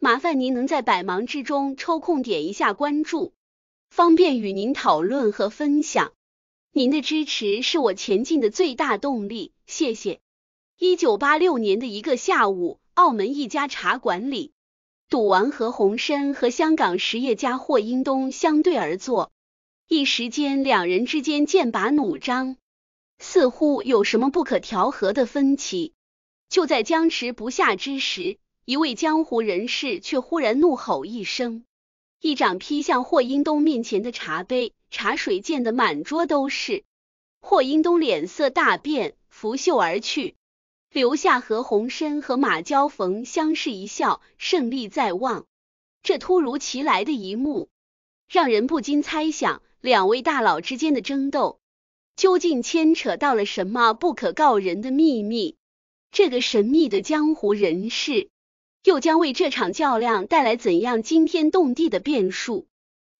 麻烦您能在百忙之中抽空点一下关注，方便与您讨论和分享。您的支持是我前进的最大动力，谢谢。一九八六年的一个下午，澳门一家茶馆里，赌王何鸿燊和香港实业家霍英东相对而坐，一时间两人之间剑拔弩张，似乎有什么不可调和的分歧。就在僵持不下之时。一位江湖人士却忽然怒吼一声，一掌劈向霍英东面前的茶杯，茶水溅得满桌都是。霍英东脸色大变，拂袖而去，留下何鸿燊和马交逢相视一笑，胜利在望。这突如其来的一幕，让人不禁猜想，两位大佬之间的争斗究竟牵扯到了什么不可告人的秘密？这个神秘的江湖人士。又将为这场较量带来怎样惊天动地的变数？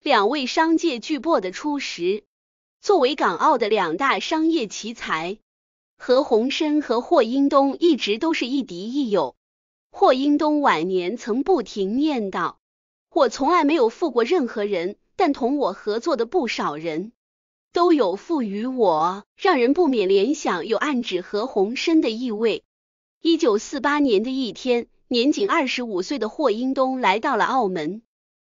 两位商界巨擘的初识，作为港澳的两大商业奇才，何鸿燊和霍英东一直都是一敌一友。霍英东晚年曾不停念叨：“我从来没有负过任何人，但同我合作的不少人都有负于我。”让人不免联想有暗指何鸿燊的意味。一九四八年的一天。年仅二十五岁的霍英东来到了澳门，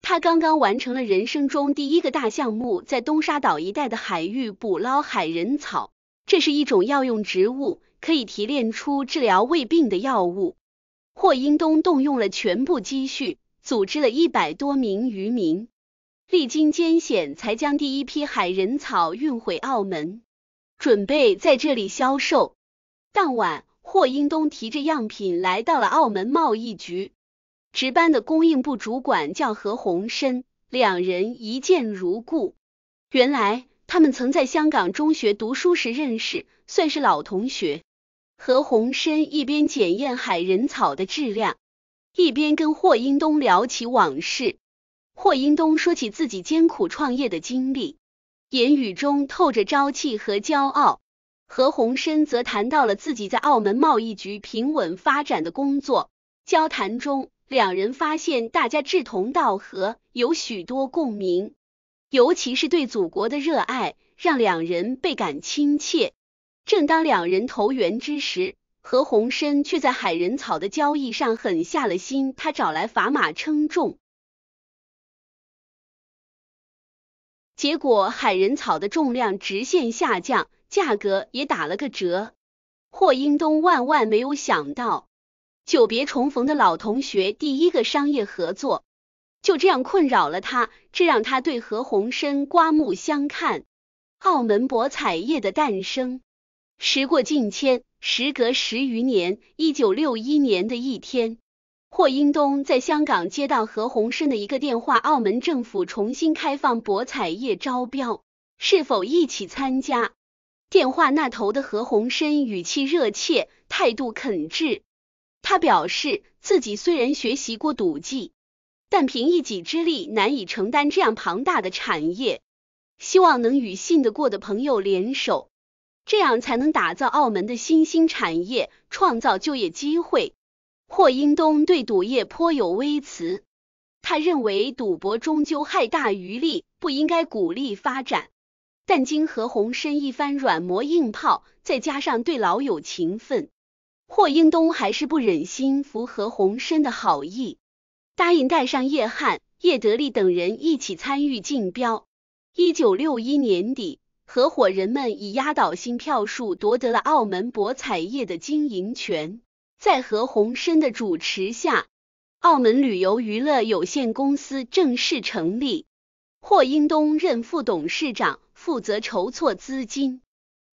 他刚刚完成了人生中第一个大项目，在东沙岛一带的海域捕捞海人草，这是一种药用植物，可以提炼出治疗胃病的药物。霍英东动用了全部积蓄，组织了一百多名渔民，历经艰险才将第一批海人草运回澳门，准备在这里销售。当晚。霍英东提着样品来到了澳门贸易局，值班的供应部主管叫何鸿燊，两人一见如故。原来他们曾在香港中学读书时认识，算是老同学。何鸿燊一边检验海人草的质量，一边跟霍英东聊起往事。霍英东说起自己艰苦创业的经历，言语中透着朝气和骄傲。何鸿燊则谈到了自己在澳门贸易局平稳发展的工作。交谈中，两人发现大家志同道合，有许多共鸣，尤其是对祖国的热爱，让两人倍感亲切。正当两人投缘之时，何鸿燊却在海人草的交易上狠下了心。他找来砝码称重，结果海人草的重量直线下降。价格也打了个折，霍英东万万没有想到，久别重逢的老同学第一个商业合作就这样困扰了他，这让他对何鸿燊刮目相看。澳门博彩业的诞生，时过境迁，时隔十余年，一九六一年的一天，霍英东在香港接到何鸿燊的一个电话，澳门政府重新开放博彩业招标，是否一起参加？电话那头的何鸿燊语气热切，态度恳挚。他表示，自己虽然学习过赌技，但凭一己之力难以承担这样庞大的产业，希望能与信得过的朋友联手，这样才能打造澳门的新兴产业，创造就业机会。霍英东对赌业颇有微词，他认为赌博终究害大于利，不应该鼓励发展。但经何鸿燊一番软磨硬泡，再加上对老友情分，霍英东还是不忍心服何鸿燊的好意，答应带上叶汉、叶德利等人一起参与竞标。一九六一年底，合伙人们以压倒性票数夺得了澳门博彩业的经营权，在何鸿燊的主持下，澳门旅游娱乐有限公司正式成立，霍英东任副董事长。负责筹措资金，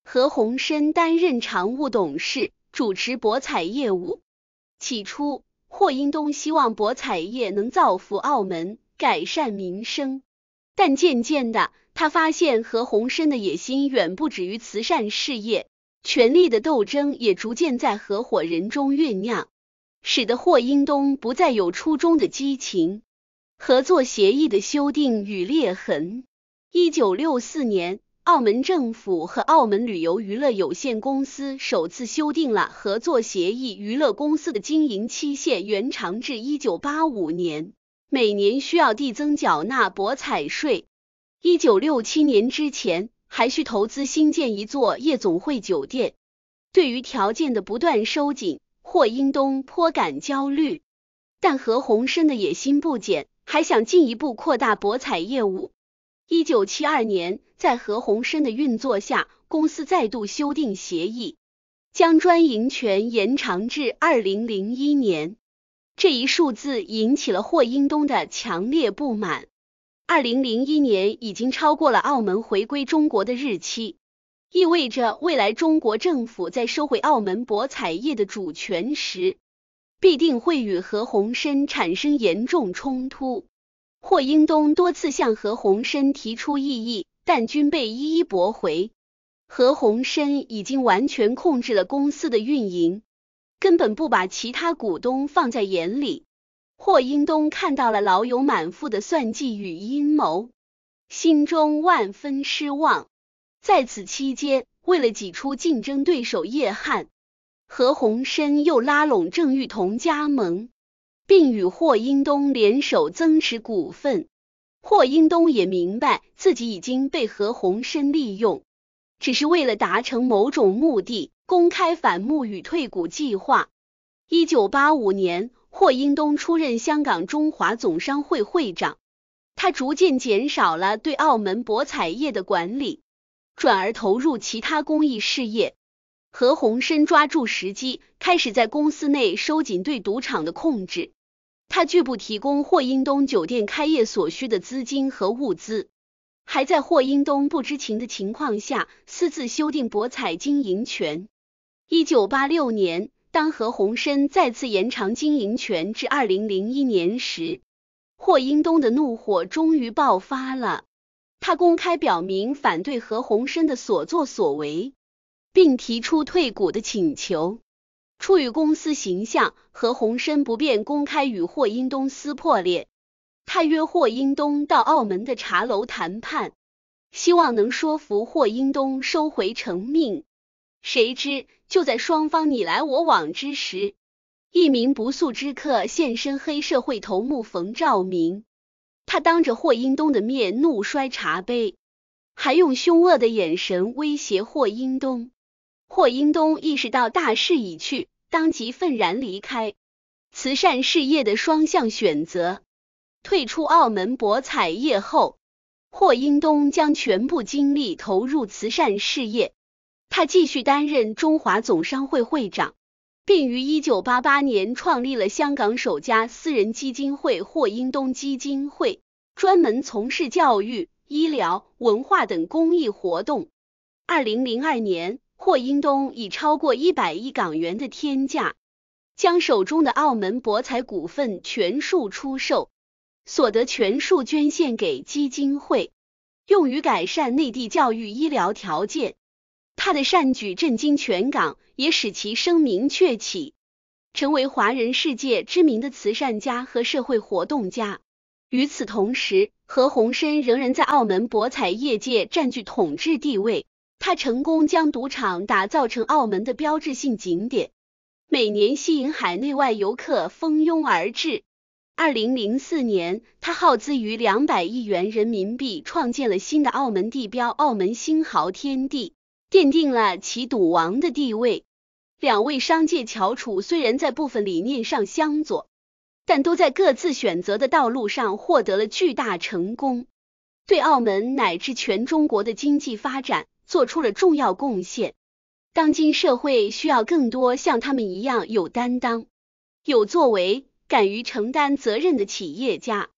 何鸿燊担任常务董事，主持博彩业务。起初，霍英东希望博彩业能造福澳门，改善民生。但渐渐的，他发现何鸿燊的野心远不止于慈善事业，权力的斗争也逐渐在合伙人中酝酿，使得霍英东不再有初衷的激情。合作协议的修订与裂痕。一九六四年，澳门政府和澳门旅游娱乐有限公司首次修订了合作协议，娱乐公司的经营期限延长至一九八五年，每年需要递增缴纳博彩税。一九六七年之前，还需投资新建一座夜总会酒店。对于条件的不断收紧，霍英东颇感焦虑，但何鸿燊的野心不减，还想进一步扩大博彩业务。一九七二年，在何鸿燊的运作下，公司再度修订协议，将专营权延长至二零零一年。这一数字引起了霍英东的强烈不满。二零零一年已经超过了澳门回归中国的日期，意味着未来中国政府在收回澳门博彩业的主权时，必定会与何鸿燊产生严重冲突。霍英东多次向何鸿燊提出异议，但均被一一驳回。何鸿燊已经完全控制了公司的运营，根本不把其他股东放在眼里。霍英东看到了老友满腹的算计与阴谋，心中万分失望。在此期间，为了挤出竞争对手叶汉，何鸿燊又拉拢郑裕彤加盟。并与霍英东联手增持股份。霍英东也明白自己已经被何鸿燊利用，只是为了达成某种目的，公开反目与退股计划。一九八五年，霍英东出任香港中华总商会会长，他逐渐减少了对澳门博彩业的管理，转而投入其他公益事业。何鸿燊抓住时机，开始在公司内收紧对赌场的控制。他拒不提供霍英东酒店开业所需的资金和物资，还在霍英东不知情的情况下私自修订博彩经营权。一九八六年，当何鸿燊再次延长经营权至二零零一年时，霍英东的怒火终于爆发了。他公开表明反对何鸿燊的所作所为，并提出退股的请求。出于公司形象，何鸿燊不便公开与霍英东撕破脸。他约霍英东到澳门的茶楼谈判，希望能说服霍英东收回成命。谁知就在双方你来我往之时，一名不速之客现身，黑社会头目冯兆明。他当着霍英东的面怒摔茶杯，还用凶恶的眼神威胁霍英东。霍英东意识到大势已去。当即愤然离开。慈善事业的双向选择。退出澳门博彩业后，霍英东将全部精力投入慈善事业。他继续担任中华总商会会长，并于一九八八年创立了香港首家私人基金会——霍英东基金会，专门从事教育、医疗、文化等公益活动。二零零二年。霍英东以超过一百亿港元的天价，将手中的澳门博彩股份全数出售，所得全数捐献给基金会，用于改善内地教育医疗条件。他的善举震惊全港，也使其声名鹊起，成为华人世界知名的慈善家和社会活动家。与此同时，何鸿燊仍然在澳门博彩业界占据统治地位。他成功将赌场打造成澳门的标志性景点，每年吸引海内外游客蜂拥而至。二零零四年，他耗资于两百亿元人民币，创建了新的澳门地标——澳门新豪天地，奠定了其赌王的地位。两位商界翘楚虽然在部分理念上相左，但都在各自选择的道路上获得了巨大成功，对澳门乃至全中国的经济发展。做出了重要贡献。当今社会需要更多像他们一样有担当、有作为、敢于承担责任的企业家。